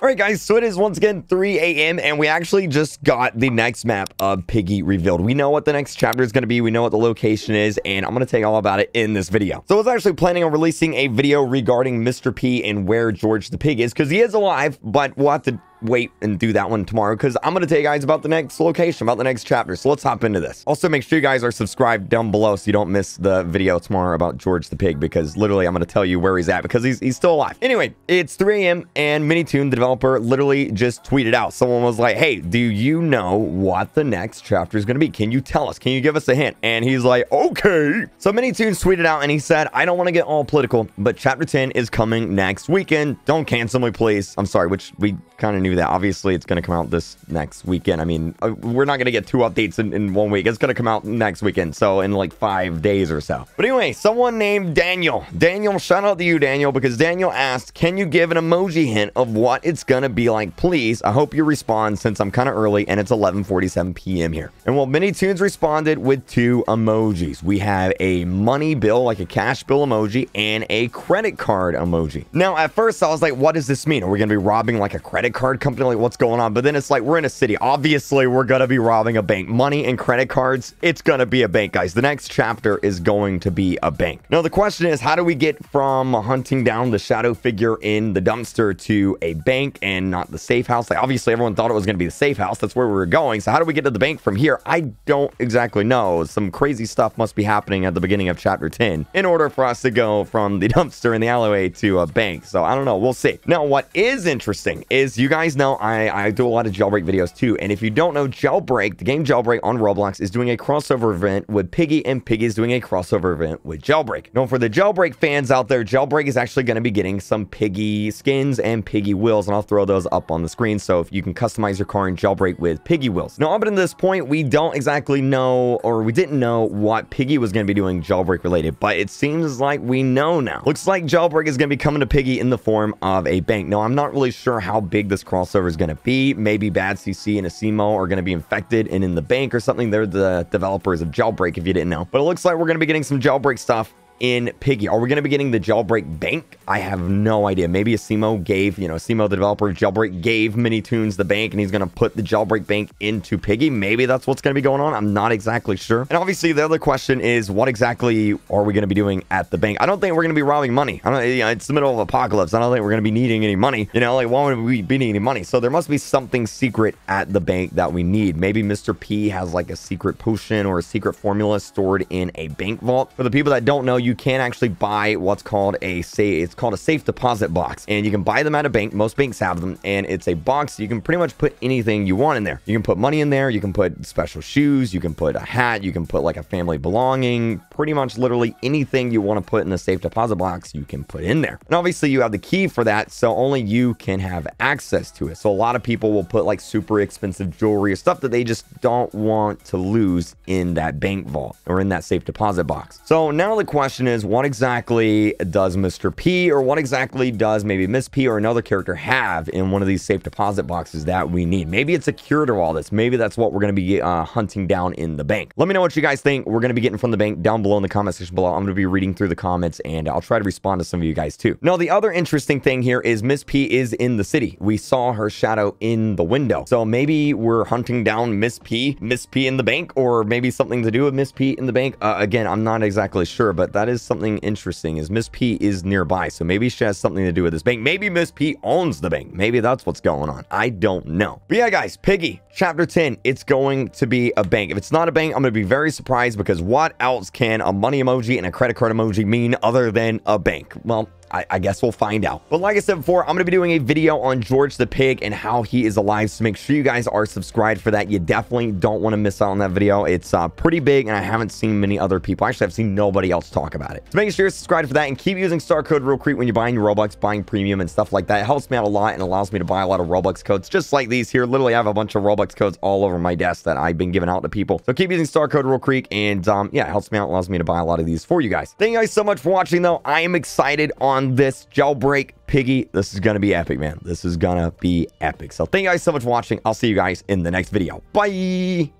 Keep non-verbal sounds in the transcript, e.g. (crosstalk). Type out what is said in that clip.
All right, guys, so it is once again 3 a.m., and we actually just got the next map of Piggy revealed. We know what the next chapter is going to be. We know what the location is, and I'm going to tell you all about it in this video. So I was actually planning on releasing a video regarding Mr. P and where George the Pig is, because he is alive, but we'll have to wait and do that one tomorrow because I'm going to tell you guys about the next location, about the next chapter. So let's hop into this. Also, make sure you guys are subscribed down below so you don't miss the video tomorrow about George the Pig because literally I'm going to tell you where he's at because he's, he's still alive. Anyway, it's 3 a.m. and Minitune, the developer, literally just tweeted out. Someone was like, hey, do you know what the next chapter is going to be? Can you tell us? Can you give us a hint? And he's like, okay. So Minitune tweeted out and he said, I don't want to get all political, but chapter 10 is coming next weekend. Don't cancel me, please. I'm sorry, which we kind of knew that. Obviously, it's going to come out this next weekend. I mean, uh, we're not going to get two updates in, in one week. It's going to come out next weekend, so in like five days or so. But anyway, someone named Daniel. Daniel, shout out to you, Daniel, because Daniel asked, can you give an emoji hint of what it's going to be like, please? I hope you respond since I'm kind of early and it's 11.47 p.m. here. And well, Minitunes responded with two emojis. We have a money bill, like a cash bill emoji, and a credit card emoji. Now, at first, I was like, what does this mean? Are we going to be robbing like a credit credit card company, like what's going on? But then it's like we're in a city. Obviously, we're gonna be robbing a bank. Money and credit cards, it's gonna be a bank, guys. The next chapter is going to be a bank. Now the question is, how do we get from hunting down the shadow figure in the dumpster to a bank and not the safe house? Like obviously, everyone thought it was gonna be the safe house. That's where we were going. So how do we get to the bank from here? I don't exactly know. Some crazy stuff must be happening at the beginning of chapter 10 in order for us to go from the (laughs) dumpster in the alleyway to a bank. So I don't know. We'll see. Now, what is interesting is you guys know, I, I do a lot of jailbreak videos too. And if you don't know, jailbreak, the game jailbreak on Roblox is doing a crossover event with Piggy and Piggy is doing a crossover event with jailbreak. Now for the jailbreak fans out there, jailbreak is actually going to be getting some Piggy skins and Piggy wheels. And I'll throw those up on the screen. So if you can customize your car in jailbreak with Piggy wheels. Now up until this point, we don't exactly know or we didn't know what Piggy was going to be doing jailbreak related. But it seems like we know now. Looks like jailbreak is going to be coming to Piggy in the form of a bank. Now I'm not really sure how big big this crossover is going to be. Maybe Bad CC and Asimo are going to be infected and in the bank or something. They're the developers of Jailbreak, if you didn't know. But it looks like we're going to be getting some Jailbreak stuff in Piggy. Are we going to be getting the Jailbreak Bank? I have no idea. Maybe Asimo gave, you know, Asimo, the developer of Jailbreak, gave Minitoons the bank, and he's going to put the Jailbreak Bank into Piggy. Maybe that's what's going to be going on. I'm not exactly sure. And obviously, the other question is, what exactly are we going to be doing at the bank? I don't think we're going to be robbing money. I don't, you know, it's the middle of apocalypse. I don't think we're going to be needing any money. You know, like, why would we be needing any money? So there must be something secret at the bank that we need. Maybe Mr. P has, like, a secret potion or a secret formula stored in a bank vault. For the people that don't know, you can actually buy what's called a say it's called a safe deposit box and you can buy them at a bank most banks have them and it's a box you can pretty much put anything you want in there you can put money in there you can put special shoes you can put a hat you can put like a family belonging pretty much literally anything you want to put in the safe deposit box you can put in there and obviously you have the key for that so only you can have access to it so a lot of people will put like super expensive jewelry or stuff that they just don't want to lose in that bank vault or in that safe deposit box so now the question question is what exactly does Mr. P or what exactly does maybe Miss P or another character have in one of these safe deposit boxes that we need? Maybe it's a cure to all this. Maybe that's what we're going to be uh, hunting down in the bank. Let me know what you guys think we're going to be getting from the bank down below in the comment section below. I'm going to be reading through the comments and I'll try to respond to some of you guys too. Now, the other interesting thing here is Miss P is in the city. We saw her shadow in the window. So maybe we're hunting down Miss P, Miss P in the bank, or maybe something to do with Miss P in the bank. Uh, again, I'm not exactly sure, but that that is something interesting is Miss P is nearby. So maybe she has something to do with this bank. Maybe Miss P owns the bank. Maybe that's what's going on. I don't know. But yeah, guys, Piggy, chapter 10, it's going to be a bank. If it's not a bank, I'm going to be very surprised because what else can a money emoji and a credit card emoji mean other than a bank? Well, I, I guess we'll find out. But like I said before, I'm going to be doing a video on George the Pig and how he is alive. So make sure you guys are subscribed for that. You definitely don't want to miss out on that video. It's uh, pretty big and I haven't seen many other people. Actually, I've seen nobody else talk about it. So make sure you're subscribed for that and keep using star code RealCreep when you're buying your Robux, buying premium and stuff like that. It helps me out a lot and allows me to buy a lot of Robux codes just like these here. Literally, I have a bunch of Robux codes all over my desk that I've been giving out to people. So keep using star code Creek, and um, yeah, it helps me out, allows me to buy a lot of these for you guys. Thank you guys so much for watching though. I am excited on on this jailbreak piggy. This is going to be epic, man. This is going to be epic. So thank you guys so much for watching. I'll see you guys in the next video. Bye.